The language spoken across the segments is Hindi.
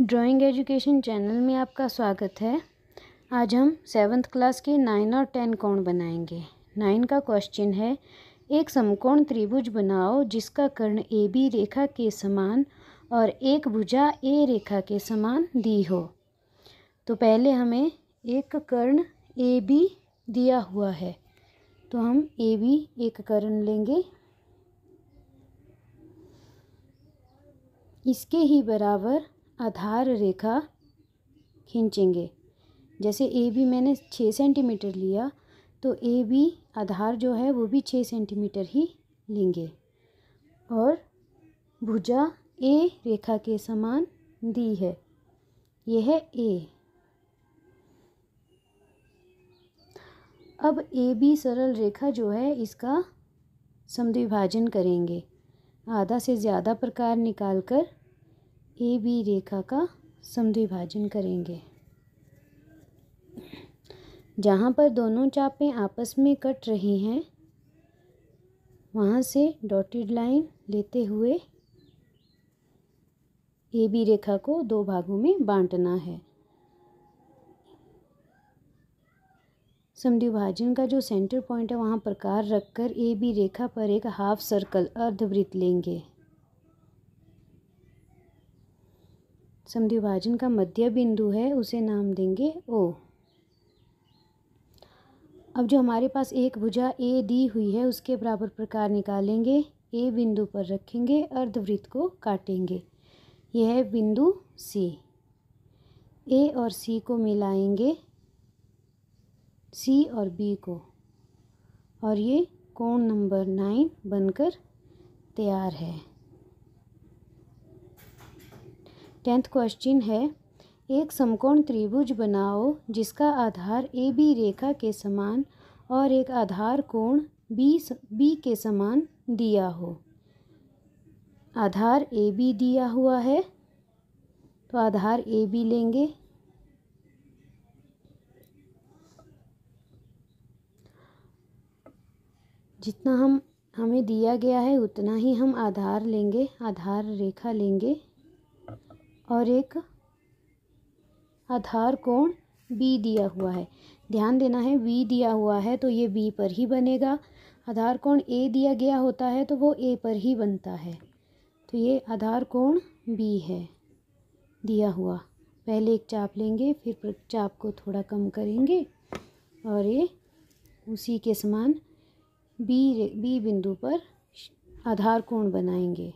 ड्राइंग एजुकेशन चैनल में आपका स्वागत है आज हम सेवन्थ क्लास के नाइन और टेन कोण बनाएंगे नाइन का क्वेश्चन है एक समकोण त्रिभुज बनाओ जिसका कर्ण ए बी रेखा के समान और एक भुजा ए रेखा के समान दी हो तो पहले हमें एक कर्ण ए बी दिया हुआ है तो हम ए बी एक कर्ण लेंगे इसके ही बराबर आधार रेखा खींचेंगे जैसे ए बी मैंने छः सेंटीमीटर लिया तो ए बी आधार जो है वो भी छः सेंटीमीटर ही लेंगे और भुजा ए रेखा के समान दी है यह है ए अब ए बी सरल रेखा जो है इसका समद्विभाजन करेंगे आधा से ज़्यादा प्रकार निकाल कर ए बी रेखा का समद्विभाजन करेंगे जहाँ पर दोनों चापें आपस में कट रही हैं वहाँ से डॉटेड लाइन लेते हुए ए बी रेखा को दो भागों में बांटना है समद्विभाजन का जो सेंटर पॉइंट है वहाँ प्रकार रखकर ए बी रेखा पर एक हाफ सर्कल अर्धवृत्त लेंगे समद्विभाजन का मध्य बिंदु है उसे नाम देंगे ओ अब जो हमारे पास एक भुजा ए दी हुई है उसके बराबर प्रकार निकालेंगे ए बिंदु पर रखेंगे अर्धवृत्त को काटेंगे यह है बिंदु सी ए और सी को मिलाएंगे सी और बी को और ये कोण नंबर नाइन बनकर तैयार है टेंथ क्वेश्चन है एक समकोण त्रिभुज बनाओ जिसका आधार ए बी रेखा के समान और एक आधार कोण बी बी के समान दिया हो आधार ए बी दिया हुआ है तो आधार ए बी लेंगे जितना हम हमें दिया गया है उतना ही हम आधार लेंगे आधार रेखा लेंगे और एक आधार कोण बी दिया हुआ है ध्यान देना है बी दिया हुआ है तो ये बी पर ही बनेगा आधार कोण ए दिया गया होता है तो वो ए पर ही बनता है तो ये आधार कोण बी है दिया हुआ पहले एक चाप लेंगे फिर चाप को थोड़ा कम करेंगे और ये उसी के समान बी बी बिंदु पर आधार कोण बनाएंगे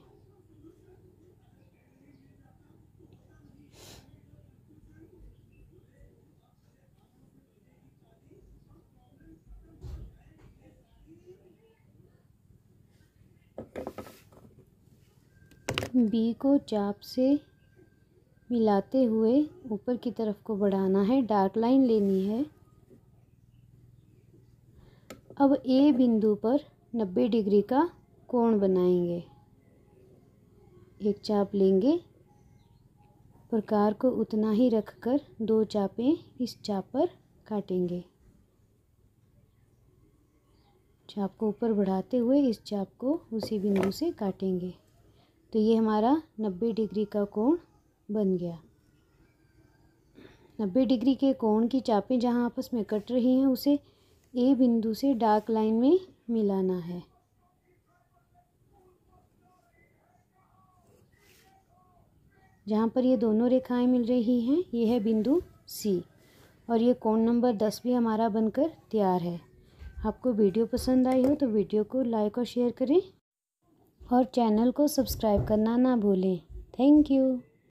बी को चाप से मिलाते हुए ऊपर की तरफ को बढ़ाना है डार्क लाइन लेनी है अब ए बिंदु पर 90 डिग्री का कोण बनाएंगे एक चाप लेंगे प्रकार को उतना ही रखकर दो चापें इस चाप पर काटेंगे चाप को ऊपर बढ़ाते हुए इस चाप को उसी बिंदु से काटेंगे तो ये हमारा नब्बे डिग्री का कोण बन गया नब्बे डिग्री के कोण की चापें जहाँ आपस में कट रही हैं उसे ए बिंदु से डार्क लाइन में मिलाना है जहाँ पर ये दोनों रेखाएं मिल रही हैं ये है बिंदु सी और ये कोण नंबर दस भी हमारा बनकर तैयार है आपको वीडियो पसंद आई हो तो वीडियो को लाइक और शेयर करें और चैनल को सब्सक्राइब करना ना भूलें थैंक यू